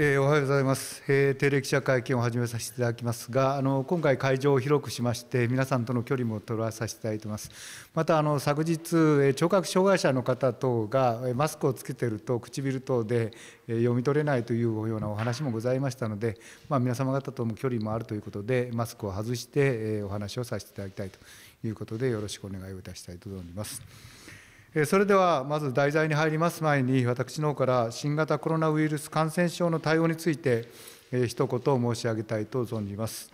えー、おはようございます、えー、定例記者会見を始めさせていただきますがあの今回会場を広くしまして皆さんとの距離も取らさせていただいてますまたあの昨日、えー、聴覚障害者の方等がマスクをつけてると唇等で、えー、読み取れないというようなお話もございましたので、まあ、皆様方とも距離もあるということでマスクを外して、えー、お話をさせていただきたいということでよろしくお願いをいたしたいと存じます。それではまず題材に入ります前に、私の方から新型コロナウイルス感染症の対応について、一言申し上げたいと存じます。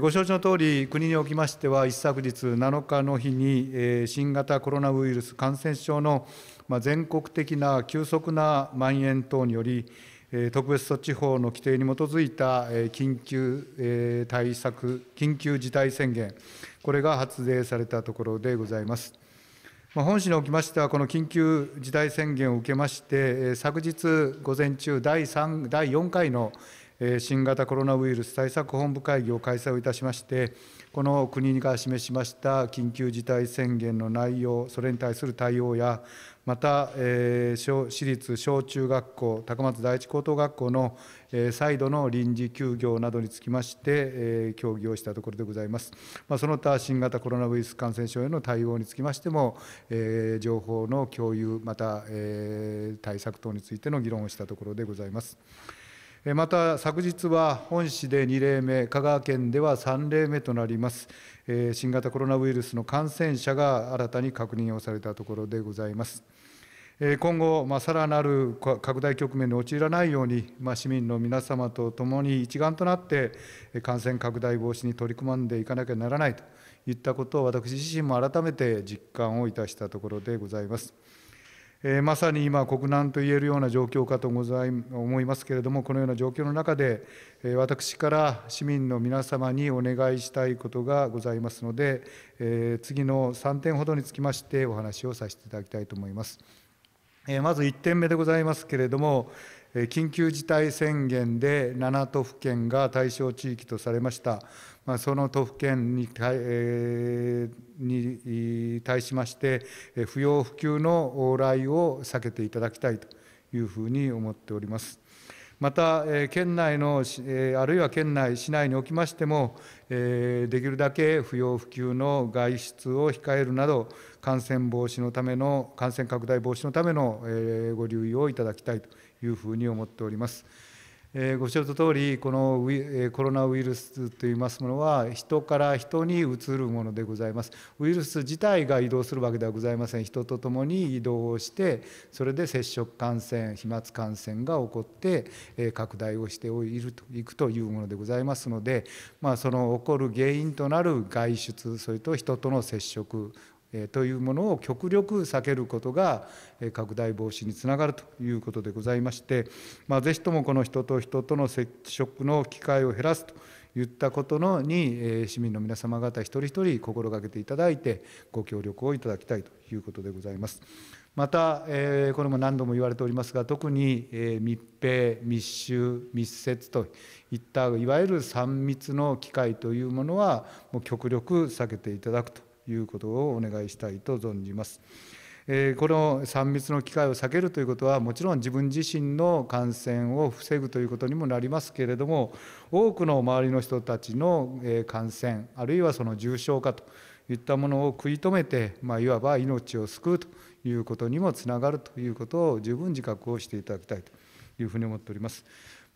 ご承知のとおり、国におきましては、一昨日7日の日に、新型コロナウイルス感染症の全国的な急速な蔓延等により、特別措置法の規定に基づいた緊急対策、緊急事態宣言、これが発令されたところでございます。本市におきましては、この緊急事態宣言を受けまして、昨日午前中第3、第4回の新型コロナウイルス対策本部会議を開催をいたしまして、この国が示しました緊急事態宣言の内容、それに対する対応や、また、えー、私立小中学校、高松第一高等学校の、えー、再度の臨時休業などにつきまして、えー、協議をしたところでございます。まあ、その他、新型コロナウイルス感染症への対応につきましても、えー、情報の共有、また、えー、対策等についての議論をしたところでございます。また昨日は本市で2例目、香川県では3例目となります、新型コロナウイルスの感染者が新たに確認をされたところでございます。今後、まあ、さらなる拡大局面に陥らないように、まあ、市民の皆様と共に一丸となって、感染拡大防止に取り組んでいかなきゃならないといったことを、私自身も改めて実感をいたしたところでございます。えー、まさに今、国難といえるような状況かと思いますけれども、このような状況の中で、えー、私から市民の皆様にお願いしたいことがございますので、えー、次の3点ほどにつきまして、お話をさせていただきたいと思います。えまず1点目でございますけれども、緊急事態宣言で7都府県が対象地域とされました。まあ、その都府県に,、えー、に対しまして、不要不急の往来を避けていただきたいというふうに思っております。また、県内の、あるいは県内、市内におきましても、できるだけ不要不急の外出を控えるなど、感染防止のための、感染拡大防止のためのご留意をいただきたいというふうに思っております。ご承知の通りこのコロナウイルスといいますものは人から人にうつるものでございますウイルス自体が移動するわけではございません人と共に移動をしてそれで接触感染飛沫感染が起こって拡大をしているといくというものでございますので、まあ、その起こる原因となる外出それと人との接触というものを極力避けることが拡大防止につながるということでございまして、まあ、ぜひともこの人と人との接触の機会を減らすといったことのに市民の皆様方一人一人心がけていただいてご協力をいただきたいということでございます。また、えこれも何度も言われておりますが特に、え密閉密集密接といったいわゆる3密の機会というものはもう極力避けていただくということをお願いしたいと存じます。この3密の機会を避けるということは、もちろん自分自身の感染を防ぐということにもなりますけれども、多くの周りの人たちの感染、あるいはその重症化といったものを食い止めて、まあ、いわば命を救うということにもつながるということを十分自覚をしていただきたいというふうに思っております。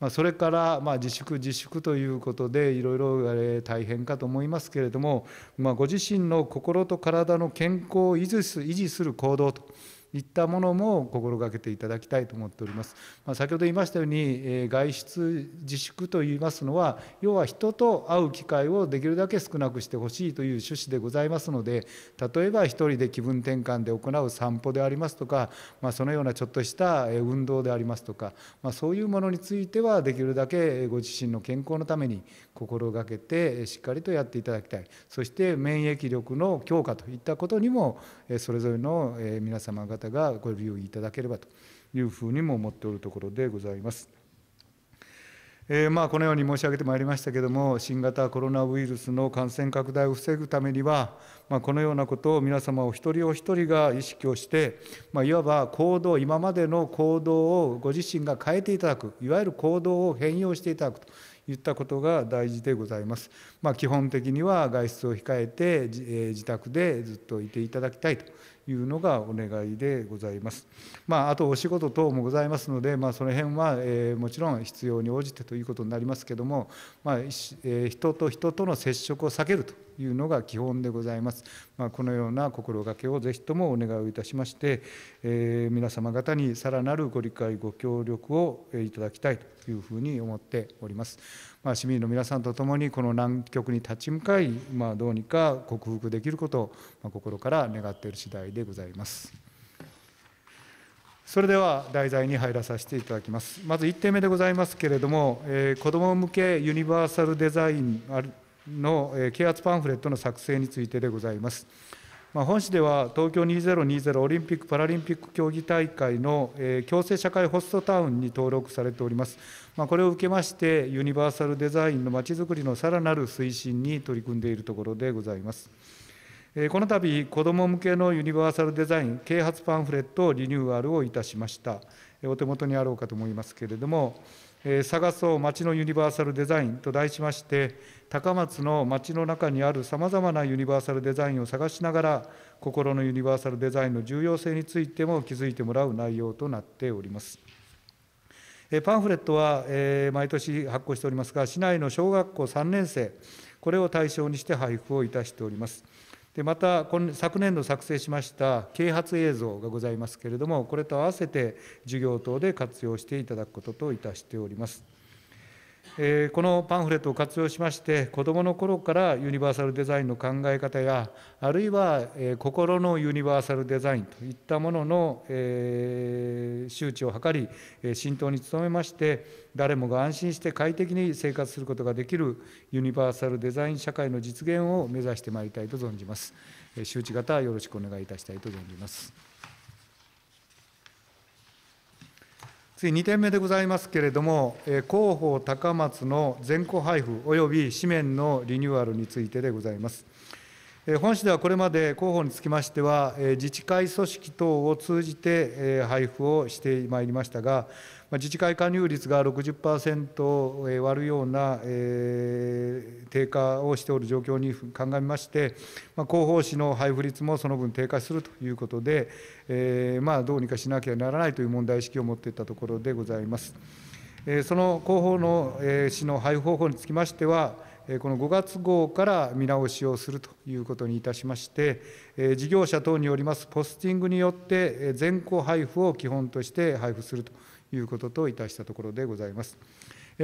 まあ、それから、まあ、自粛自粛ということでいろいろ大変かと思いますけれども、まあ、ご自身の心と体の健康を維持する行動と。いったものも心がけていただきたいと思っております。まあ、先ほど言いましたように、外出自粛といいますのは、要は人と会う機会をできるだけ少なくしてほしいという趣旨でございますので、例えば1人で気分転換で行う散歩でありますとか、まあ、そのようなちょっとした運動でありますとか、まあ、そういうものについては、できるだけご自身の健康のために心がけてしっかりとやっていただきたいそして免疫力の強化といったことにもそれぞれの皆様方がご利用いただければというふうにも思っておるところでございます。えー、まあこのように申し上げてまいりましたけれども、新型コロナウイルスの感染拡大を防ぐためには、まあ、このようなことを皆様お一人お一人が意識をして、まあ、いわば行動、今までの行動をご自身が変えていただく、いわゆる行動を変容していただくと言ったことが大事でございます。まあ、基本的には外出を控えてえ自宅でずっといていただきたいというのがお願いでございます。まあ、あとお仕事等もございますので、まあ、その辺は、えー、もちろん必要に応じてということになりますけども、まあえー、人と人との接触を避けるというのが基本でございます。まあ、このような心がけをぜひともお願いをいたしまして、えー、皆様方にさらなるご理解ご協力をいただきたいというふうに思っております。まあ、市民の皆さんと共にこの難局に立ち向かい、まあ、どうにか克服できることを、ま心から願っている次第でございます。それでは題材に入らさせていただきます。まず1点目でございますけれども、えー、子ども向けユニバーサルデザインの啓発パンフレットの作成についてでございます。本市では東京2020オリンピック・パラリンピック競技大会の共生社会ホストタウンに登録されております。これを受けまして、ユニバーサルデザインのまちづくりのさらなる推進に取り組んでいるところでございます。この度、子ども向けのユニバーサルデザイン啓発パンフレットをリニューアルをいたしました。お手元にあろうかと思いますけれども、探そう街のユニバーサルデザインと題しまして、高松の街の中にあるさまざまなユニバーサルデザインを探しながら、心のユニバーサルデザインの重要性についても気づいてもらう内容となっております。パンフレットは毎年発行しておりますが、市内の小学校3年生、これを対象にして配布をいたしております。でまた昨年度作成しました啓発映像がございますけれどもこれと合わせて授業等で活用していただくことといたしております。このパンフレットを活用しまして、子どもの頃からユニバーサルデザインの考え方や、あるいは心のユニバーサルデザインといったものの周知を図り、浸透に努めまして、誰もが安心して快適に生活することができるユニバーサルデザイン社会の実現を目指してまいりたいと存じます。周知型よろしくお願いいたしたいと存じます。次2点目でございますけれども、広報高松の全戸配布及び紙面のリニューアルについてでございます。本市ではこれまで広報につきましては、自治会組織等を通じて配布をしてまいりましたが、自治会加入率が60%を割るような低下をしておる状況に鑑みまして、広報誌の配布率もその分低下するということで、まあ、どうにかしなきゃならないという問題意識を持っていったところでございます。その広報の誌の配布方法につきましては、この5月号から見直しをするということにいたしまして、事業者等によりますポスティングによって、全校配布を基本として配布するということといたしたところでございます。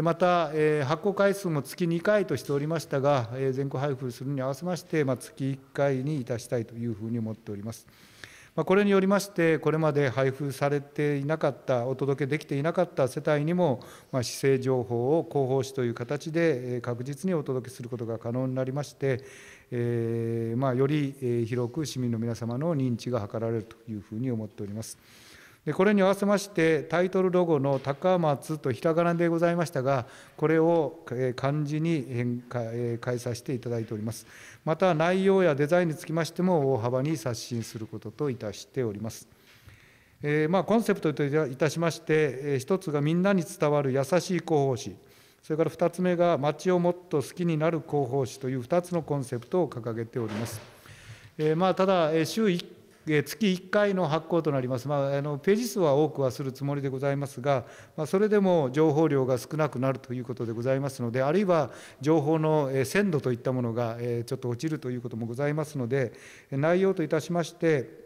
また、発行回数も月2回としておりましたが、全項配布するに合わせまして、月1回にいたしたいというふうに思っております。まこれによりまして、これまで配布されていなかった、お届けできていなかった世帯にも、ま市政情報を広報誌という形で確実にお届けすることが可能になりまして、えまより広く市民の皆様の認知が図られるというふうに思っております。でこれに合わせましてタイトルロゴの高松とひらがなでございましたがこれを漢字に変えさせていただいておりますまた内容やデザインにつきましても大幅に刷新することといたしておりますえー、まあ、コンセプトといたしまして、え1つがみんなに伝わる優しい広報誌それから2つ目が街をもっと好きになる広報誌という2つのコンセプトを掲げております。えー、まあ、ただ、週1月1回の発行となります、まあ、あのページ数は多くはするつもりでございますが、まあ、それでも情報量が少なくなるということでございますので、あるいは情報の鮮度といったものがちょっと落ちるということもございますので、内容といたしまして、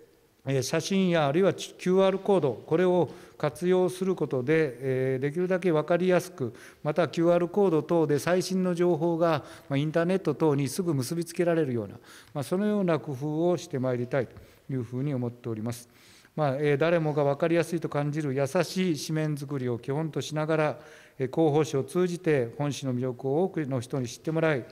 写真やあるいは QR コード、これを活用することで、できるだけ分かりやすく、また QR コード等で最新の情報がインターネット等にすぐ結びつけられるような、そのような工夫をしてまいりたいと。いうふうに思っております。まあ、誰もが分かりやすいと感じる優しい紙面づくりを基本としながら広報誌を通じて本誌の魅力を多くの人に知ってもらい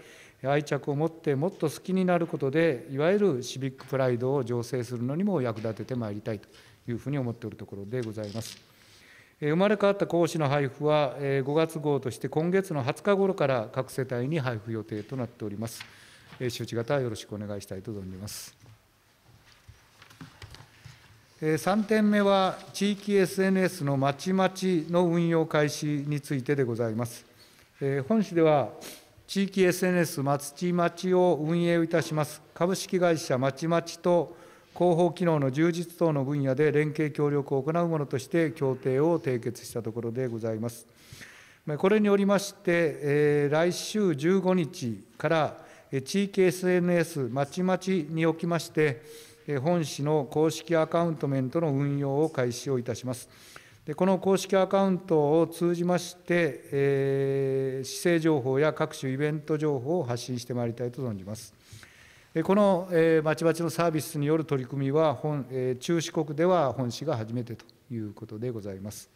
愛着を持ってもっと好きになることでいわゆるシビックプライドを醸成するのにも役立ててまいりたいというふうに思っておるところでございます。生まれ変わった講師の配布は5月号として今月の20日頃から各世帯に配布予定となっております。周知方よろしくお願いしたいと存じます。3点目は、地域 ＳＮＳ のまちまちの運用開始についてでございます。本市では、地域 SNS まちまちを運営いたします株式会社まちまちと広報機能の充実等の分野で連携協力を行うものとして協定を締結したところでございます。これによりまして、来週15日から地域 SNS まちまちにおきまして、本市の公式アカウント面との運用を開始をいたします。でこの公式アカウントを通じまして、えー、市政情報や各種イベント情報を発信してまいりたいと存じます。このまちまちのサービスによる取り組みは本、中四国では本市が初めてということでございます。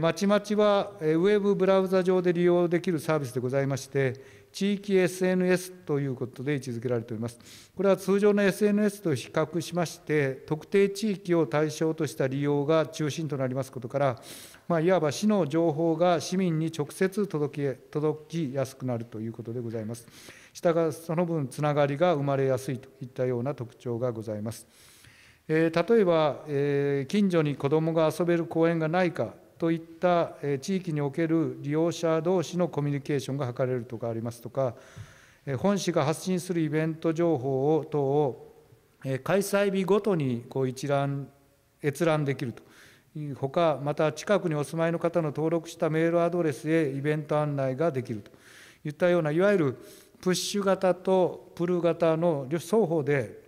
まちまちはウェブブラウザ上で利用できるサービスでございまして、地域 SNS ということで位置づけられております。これは通常の SNS と比較しまして、特定地域を対象とした利用が中心となりますことから、まあ、いわば市の情報が市民に直接届き届きやすくなるということでございます。したがその分、つながりが生まれやすいといったような特徴がございます。えー、例えば、えー、近所に子どもが遊べる公園がないかといった地域における利用者同士のコミュニケーションが図れるとかありますとか、本市が発信するイベント情報を等を開催日ごとにこう一覧、閲覧できると。ほか、また近くにお住まいの方の登録したメールアドレスへイベント案内ができるといったような、いわゆるプッシュ型とプル型の双方で、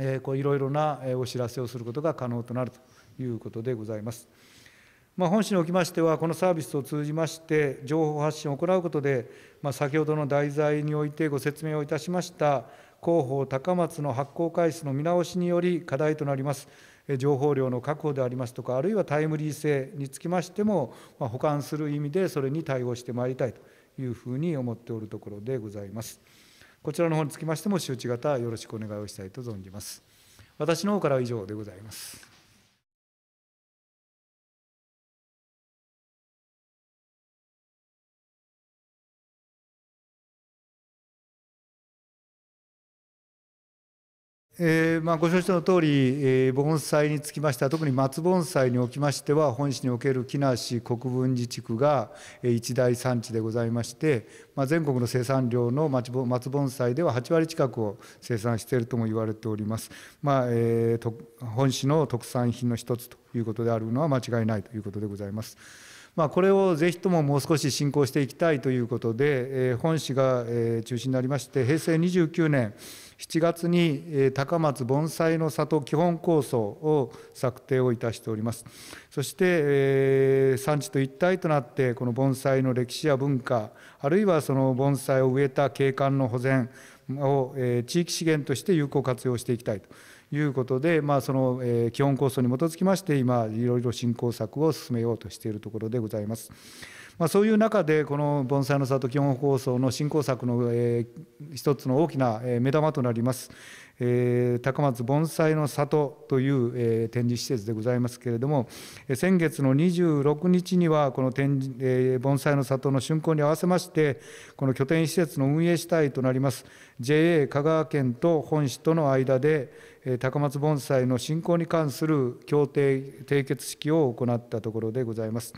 いろいろなお知らせをすることが可能となるということでございます。まあ、本市におきましては、このサービスを通じまして、情報発信を行うことで、まあ、先ほどの題材においてご説明をいたしました、広報高松の発行回数の見直しにより課題となります、情報量の確保でありますとか、あるいはタイムリー性につきましても、まあ、保管する意味でそれに対応してまいりたいというふうに思っておるところでございます。こちらの方につきましても、周知型、よろしくお願いをしたいと存じます。私の方からは以上でございます。えーまあ、ご承知の通り、えー、盆栽につきましては特に松盆栽におきましては本市における木梨国分寺地区が、えー、一大産地でございまして、まあ、全国の生産量の松盆栽では8割近くを生産しているとも言われております、まあえー本市の特産品の一つということであるのは間違いないということでございます。まあ、これをぜひとももう少し進行していきたいということで、えー、本市が、えー、中心になりまして平成29年7月に高松盆栽の里基本構想を策定をいたしております。そして、産地と一体となってこの盆栽の歴史や文化あるいはその盆栽を植えた景観の保全を、地域資源として有効活用していきたいということで、まあ、その、基本構想に基づきまして今いろいろ振興策を進めようとしているところでございます。まあ、そういう中でこの「盆栽の里基本放送」の振興策の、えー、一つの大きな目玉となります、えー、高松盆栽の里という、えー、展示施設でございますけれども先月の26日にはこの展示、えー、盆栽の里の竣工に合わせましてこの拠点施設の運営主体となります JA 香川県と本市との間で、高松盆栽の振興に関する協定締結式を行ったところでございます。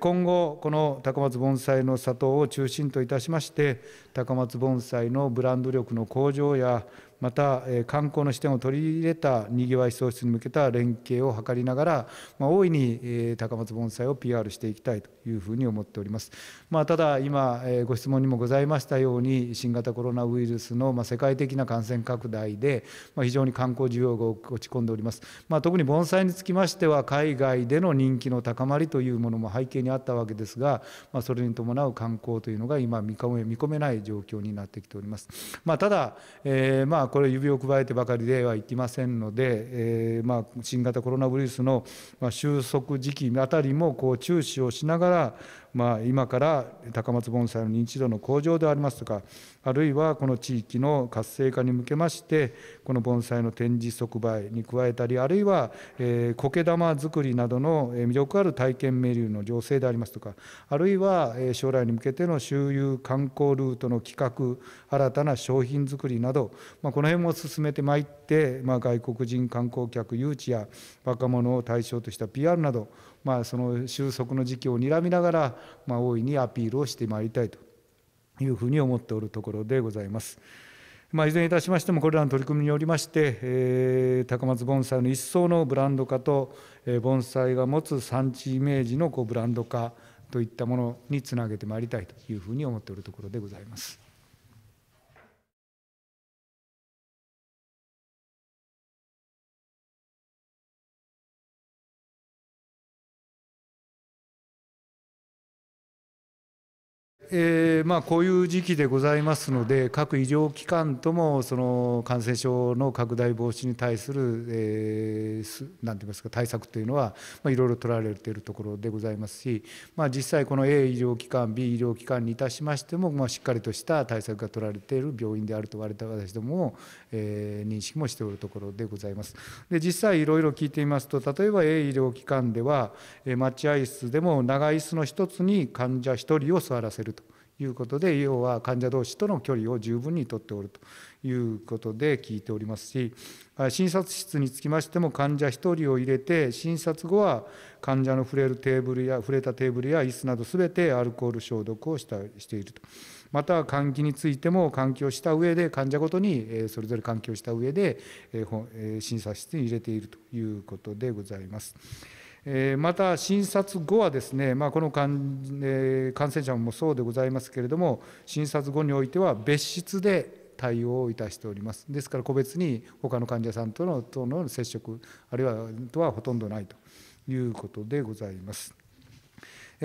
今後、この高松盆栽の里を中心といたしまして、高松盆栽のブランド力の向上や、また観光の視点を取り入れたにぎわい創出に向けた連携を図りながら、まあ、大いに高松盆栽を PR していきたいというふうに思っております、まあ、ただ今ご質問にもございましたように新型コロナウイルスの世界的な感染拡大で非常に観光需要が落ち込んでおります、まあ、特に盆栽につきましては海外での人気の高まりというものも背景にあったわけですが、まあ、それに伴う観光というのが今見込め見込めない状況になってきております、まあ、ただ、えー、まあこれ指をくわえてばかりではいきませんので、えー、まあ、新型コロナウイルスの収束時期あたりもこう注視をしながら、まあ、今から高松盆栽の認知度の向上でありますとかあるいはこの地域の活性化に向けましてこの盆栽の展示即売に加えたりあるいは、えー、苔玉作りなどの魅力ある体験メニューの醸成でありますとかあるいは、え将来に向けての周遊観光ルートの企画新たな商品作りなど、まあ、この辺も進めてまいって、まあ、外国人観光客誘致や若者を対象とした PR などまあ、その収束の時期を睨みながら、まあ、大いにアピールをしてまいりたいというふうに思っておるところでございます。まあ、いずれにいたしましても、これらの取り組みによりまして、えー、高松盆栽の一層のブランド化と、えー、盆栽が持つ産地イメージのこうブランド化といったものにつなげてまいりたいというふうに思っておるところでございます。えー、まあ、こういう時期でございますので、各医療機関ともその感染症の拡大防止に対する、えー、なんて言いますか、対策というのは、まあ、いろいろ取られているところでございますし、まあ、実際、この A 医療機関、B 医療機関にいたしましても、まあ、しっかりとした対策が取られている病院であると、た私どもも、えー、認識もしておるところでございます。で実際、いろいろ聞いてみますと、例えば A 医療機関では、待合室でも長い椅子の1つに患者1人を座らせると。いうことで要は患者同士との距離を十分にとっておるということで聞いておりますし診察室につきましても患者1人を入れて診察後は患者の触れるテーブルや触れたテーブルや椅子など全てアルコール消毒をしたしているとまた換気についても換気をした上で患者ごとにそれぞれ換気をした上で診察室に入れているということでございます。また、診察後はですね、まあ、この感,、え感染者もそうでございますけれども、診察後においては別室で対応をいたしております。ですから、個別に他の患者さんとのとの接触、あるいはとはほとんどないということでございます。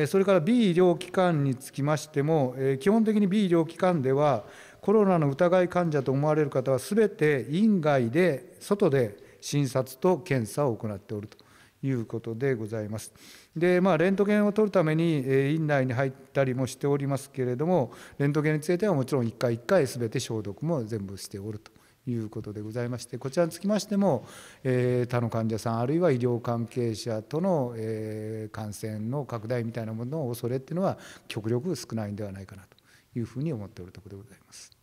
それから B 医療機関につきましても、基本的に B 医療機関では、コロナの疑い患者と思われる方は、すべて院外で、外で診察と検査を行っておると。いうことでございます。で、まあ、レントゲンを取るために、え院内に入ったりもしておりますけれども、レントゲンについてはもちろん1回1回全て消毒も全部しておると。いうことでございましてこちらにつきましても、え他の患者さんあるいは医療関係者との、え感染の拡大みたいなものの恐れっていうのは極力少ないんではないかなというふうに思っておるところでございます。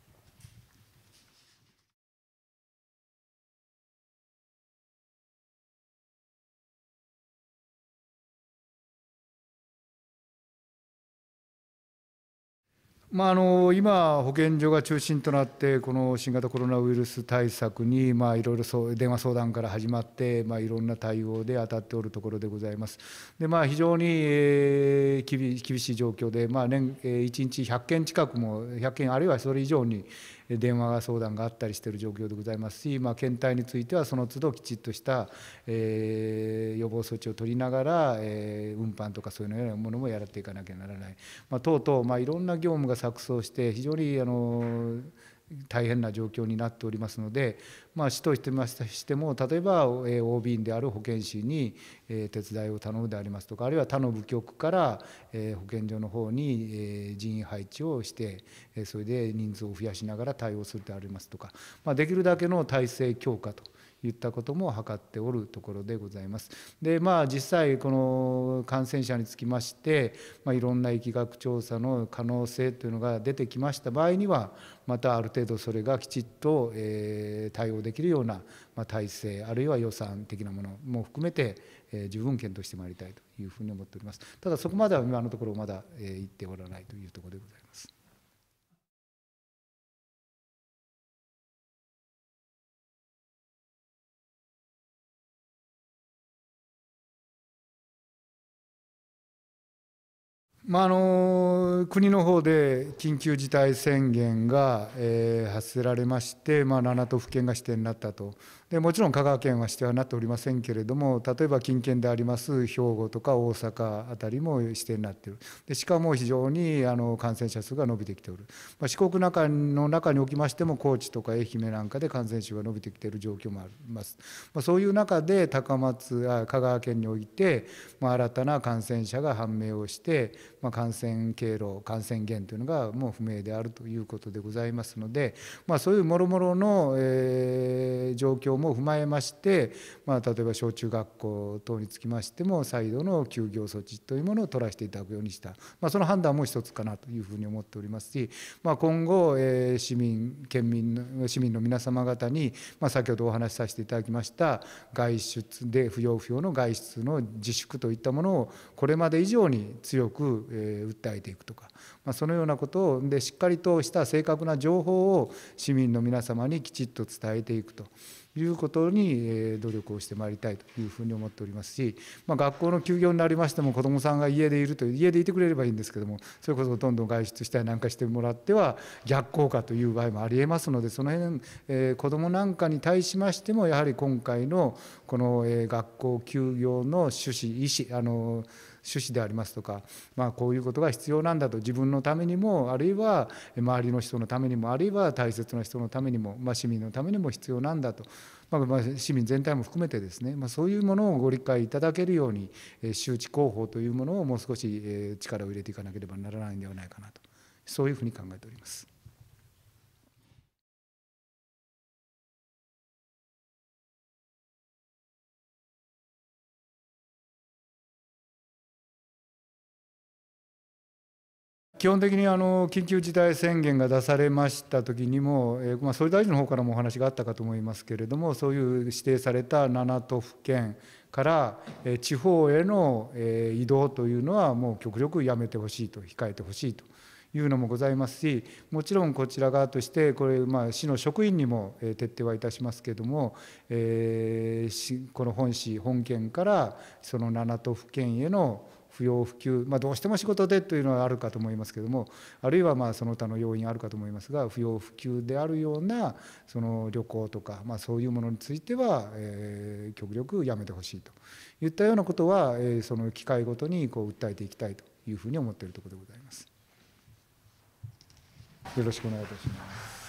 まあ、あの今、保健所が中心となって、この新型コロナウイルス対策に、まあ、いろいろそう電話相談から始まって、まあ、いろんな対応で当たっておるところでございます。でまあ、非常に、えー、厳しい状況で、まあ年えー、1日100件近くも、100件、あるいはそれ以上に、電話相談があったりしている状況でございますし、まあ、検体についてはその都度きちっとした、えー、予防措置を取りながら、えー、運搬とかそういうようなものもやられていかなきゃならない、まあ、とうとう、まあ、いろんな業務が錯綜して非常にあの大変な状況になっておりますので、まあ、市としてましても例えば OB 員である保健師に手伝いを頼むでありますとかあるいは他の部局から保健所の方に人員配置をしてそれで人数を増やしながら対応するでありますとか、まあ、できるだけの体制強化と。言ったことも図っておるところでございます。でまあ実際この感染者につきまして、まあ、いろんな疫学調査の可能性というのが出てきました場合にはまたある程度それがきちっと、え対応できるような、ま体制あるいは予算的なものも含めて、え十分検討してまいりたいというふうに思っております。ただそこまでは今のところまだ、えー、っておらないというところでございます。まあ、あの国の方で緊急事態宣言が、えー、発せられまして、まあ、7都府県が指定になったとでもちろん香川県は指定はなっておりませんけれども例えば近県であります兵庫とか大阪あたりも指定になっているでしかも非常にあの感染者数が伸びてきておる、まあ、四国中の中におきましても高知とか愛媛なんかで感染者が伸びてきている状況もあります、まあ、そういう中で高松あ香川県において、まあ、新たな感染者が判明をして、まあ、感染経路感染源というのがもう不明であるということでございますので、まあ、そういうもろもろの、えー、状況ろも踏まえまして、まあ、例えば小中学校等につきましても再度の休業措置というものを取らせていただくようにした、まあ、その判断も一つかなというふうに思っておりますし、まあ、今後、えー、市民県民の市民の皆様方に、まあ、先ほどお話しさせていただきました外出で不要不要の外出の自粛といったものをこれまで以上に強く、えー、訴えていくとか、まあ、そのようなことでしっかりとした正確な情報を市民の皆様にきちっと伝えていくと。いうことに努力をしてまいりたいというふうに思っておりますし、まあ、学校の休業になりましても子どもさんが家でいると家でいてくれればいいんですけどもそれこそどんどん外出したりなんかしてもらっては逆効果という場合もありえますのでその辺、えー、子どもなんかに対しましてもやはり今回のこの、え学校休業の趣旨意思あの趣旨でありますとか、まあ、こういうことが必要なんだと自分のためにもあるいは周りの人のためにもあるいは大切な人のためにも、まあ、市民のためにも必要なんだと。まあ、市民全体も含めてですね、まあ、そういうものをご理解いただけるように、え周知広報というものをもう少し、え力を入れていかなければならないんではないかなとそういうふうに考えております。基本的にあの緊急事態宣言が出されました時にも、えー、まあ、総理大臣の方からもお話があったかと思いますけれども、そういう指定された7都府県から、えー、地方への、えー、移動というのは、もう極力やめてほしいと、控えてほしいと。いうのもございますし、もちろんこちら側として、これ、ま市の職員にも徹底はいたしますけれども、えー、この本市、本県から、その7都府県への不要不急、まあ、どうしても仕事でというのはあるかと思いますけどもあるいはまあその他の要因あるかと思いますが不要不急であるようなその旅行とか、まあ、そういうものについては、えー、極力やめてほしいといったようなことは、えー、その機会ごとにこう訴えていきたいというふうに思っているところでございます。よろしくお願いいたします。